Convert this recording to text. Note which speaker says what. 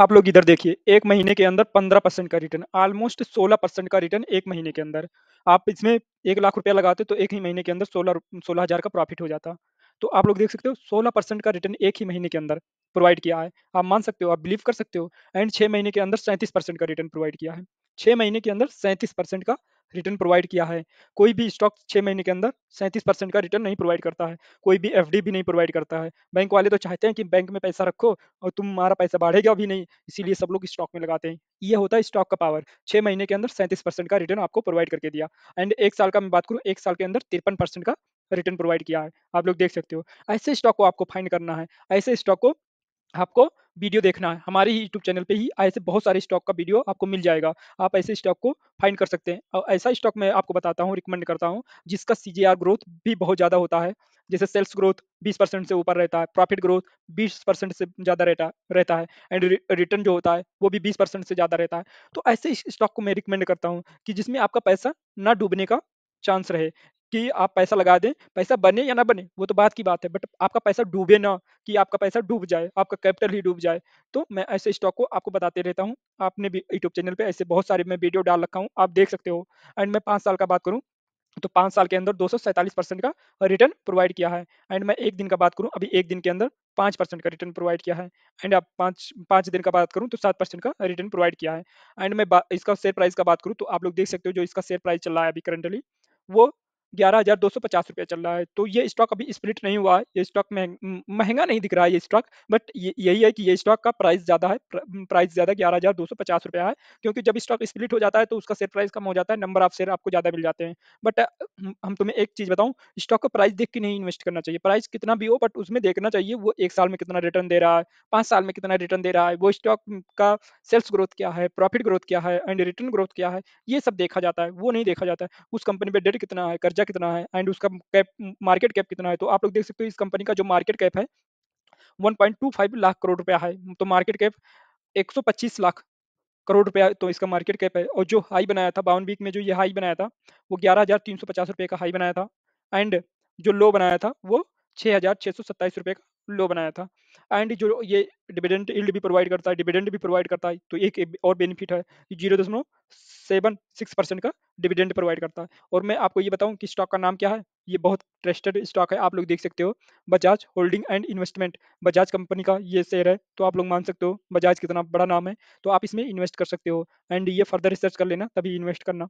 Speaker 1: आप लोग इधर देखिए एक महीने के अंदर पंद्रह परसेंट का रिटर्न ऑलमोस्ट सोलह परसेंट का रिटर्न एक महीने के अंदर आप इसमें एक लाख रुपया लगाते तो एक ही महीने के अंदर सोलह सोलह हजार का प्रॉफिट हो जाता तो आप लोग देख सकते हो सोलह परसेंट का रिटर्न एक ही महीने के अंदर प्रोवाइड किया है आप मान सकते हो आप बिलीव कर सकते हो एंड छह महीने के अंदर सैंतीस परसेंट का रिटर्न प्रोवाइड किया है छह महीने के अंदर सैंतीस परसेंट का रिटर्न प्रोवाइड किया है कोई भी स्टॉक छः महीने के अंदर सैंतीस परसेंट का रिटर्न नहीं प्रोवाइड करता है कोई भी एफ भी नहीं प्रोवाइड करता है बैंक वाले तो चाहते हैं कि बैंक में पैसा रखो और तुम्हारा पैसा बढ़ेगा भी नहीं इसीलिए सब लोग स्टॉक में लगाते हैं ये होता है स्टॉक का पावर छः महीने के अंदर सैंतीस का रिटर्न आपको प्रोवाइड करके दिया एंड एक साल का मैं बात करूँ एक साल के अंदर तिरपन का रिटर्न प्रोवाइड किया है आप लोग देख सकते हो ऐसे स्टॉक को आपको फाइंड करना है ऐसे स्टॉक को आपको वीडियो देखना है हमारे ही यूट्यूब चैनल पे ही ऐसे बहुत सारे स्टॉक का वीडियो आपको मिल जाएगा आप ऐसे स्टॉक को फाइंड कर सकते हैं और ऐसा स्टॉक मैं आपको बताता हूँ रिकमेंड करता हूँ जिसका सी ग्रोथ भी बहुत ज़्यादा होता है जैसे सेल्स ग्रोथ 20 परसेंट से ऊपर रहता है प्रॉफिट ग्रोथ 20 परसेंट से ज़्यादा रहता रहता है एंड रिटर्न जो होता है वो भी 20 परसेंट से ज़्यादा रहता है तो ऐसे स्टॉक को मैं रिकमेंड करता हूँ कि जिसमें आपका पैसा ना डूबने का चांस रहे कि आप पैसा लगा दें पैसा बने या ना बने वो तो बात की बात है बट आपका पैसा डूबे ना कि आपका पैसा डूब जाए आपका कैपिटल ही डूब जाए तो मैं ऐसे स्टॉक को आपको बताते रहता हूँ आपने भी यूट्यूब चैनल पर ऐसे बहुत सारे मैं वीडियो डाल रखा हूँ आप देख सकते हो एंड मैं पाँच साल का बात करूँ तो पाँच साल के अंदर दो परसेंट का रिटर्न प्रोवाइड किया है एंड मैं एक दिन का बात करूँ अभी एक दिन के अंदर पाँच परसेंट का रिटर्न प्रोवाइड किया है एंड आप पाँच पाँच दिन का बात करूँ तो सात परसेंट का रिटर्न प्रोवाइड किया है एंड मैं इसका शेयर प्राइस का बात करूँ तो आप लोग देख सकते हो जो इसका शेयर प्राइस चल रहा है अभी करंटली वो ग्यारह हज़ार दो सौ पचास रुपया चल रहा है तो ये स्टॉक अभी स्प्लिट नहीं हुआ है ये स्टॉक महंगा नहीं दिख रहा है ये स्टॉक बट यही है कि ये स्टॉक का प्राइस ज़्यादा है प्राइस ज़्यादा ग्यारह हज़ार दो सौ पचास रुपया है क्योंकि जब स्टॉक स्प्लिट हो जाता है तो उसका शेयर प्राइस कम हो जाता है नंबर ऑफ शेयर आपको ज़्यादा मिल जाते हैं बट हम तुम्हें एक चीज़ बताऊँ स्टॉक का प्राइस देख के नहीं इन्वेस्ट करना चाहिए प्राइस कितना भी हो बट उसमें देखना चाहिए वो एक साल में कितना रिटर्न दे रहा है पाँच साल में कितना रिटर्न दे रहा है वो स्टॉक का सेल्स ग्रोथ क्या है प्रॉफिट ग्रोथ क्या है एंड रिटर्न ग्रोथ क्या है ये सब देखा जाता है वो नहीं देखा जाता है उस कंपनी पर डेट कितना है कर्जा खर्चा कितना है एंड उसका कैप मार्केट कैप कितना है तो आप लोग देख सकते हो इस कंपनी का जो मार्केट कैप है 1.25 लाख करोड़ रुपया है तो मार्केट कैप 125 लाख करोड़ रुपया तो इसका मार्केट कैप है और जो हाई बनाया था बावन वीक में जो ये हाई बनाया था वो ग्यारह हज़ार का हाई बनाया था एंड जो लो बनाया था वो छः हज़ार का लो बनाया था एंड जो ये डिविडेंट इल्ड भी प्रोवाइड करता है डिविडेंड भी प्रोवाइड करता है तो एक और बेनिफिट है जीरो दशमलव सेवन सिक्स परसेंट का डिविडेंड प्रोवाइड करता है और मैं आपको ये बताऊं कि स्टॉक का नाम क्या है ये बहुत ट्रस्टेड स्टॉक है आप लोग देख सकते हो Bajaj holding and investment Bajaj company का ये शेयर है तो आप लोग मान सकते हो बजाज कितना बड़ा नाम है तो आप इसमें इन्वेस्ट कर सकते हो एंड ये फर्दर रिसर्च कर लेना तभी इन्वेस्ट करना